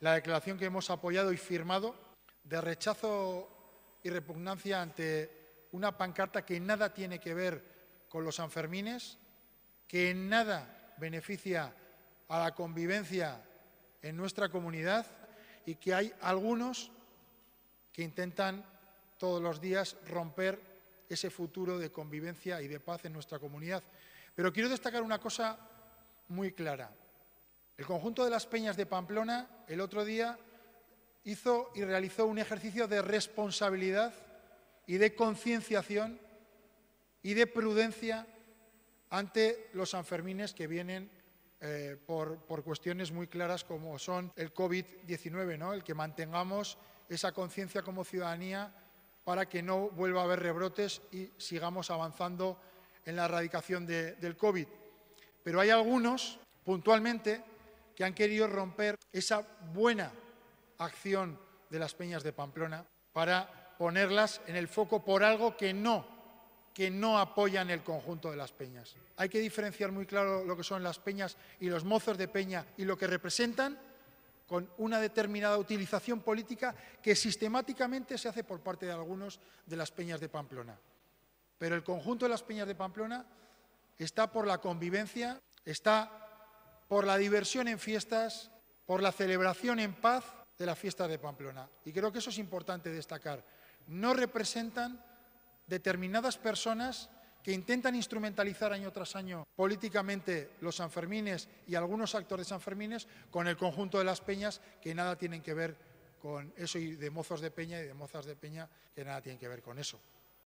la declaración que hemos apoyado y firmado de rechazo y repugnancia ante una pancarta que nada tiene que ver con los Sanfermines, que en nada beneficia a la convivencia en nuestra comunidad y que hay algunos que intentan todos los días romper ese futuro de convivencia y de paz en nuestra comunidad. Pero quiero destacar una cosa muy clara. El conjunto de las peñas de Pamplona el otro día hizo y realizó un ejercicio de responsabilidad y de concienciación y de prudencia ante los Sanfermines que vienen eh, por, cuestiones muy claras como son el COVID-19, ¿no? el que mantengamos esa conciencia como ciudadanía para que no vuelva a haber rebrotes y sigamos avanzando en la erradicación del COVID. Pero hay algunos, puntualmente, que han querido romper esa buena acción de las peñas de Pamplona para ponerlas en el foco por algo que no que no apoyan el conjunto de las peñas. Hay que diferenciar muy claro lo que son las peñas y los mozos de peña y lo que representan con una determinada utilización política que sistemáticamente se hace por parte de algunos de las peñas de Pamplona. Pero el conjunto de las peñas de Pamplona está por la convivencia, está por la diversión en fiestas, por la celebración en paz de la fiesta de Pamplona. Y creo que eso es importante destacar. No representan determinadas personas que intentan instrumentalizar año tras año políticamente los Sanfermines y algunos actores de Sanfermines con el conjunto de las peñas que nada tienen que ver con eso y de mozos de peña y de mozas de peña que nada tienen que ver con eso.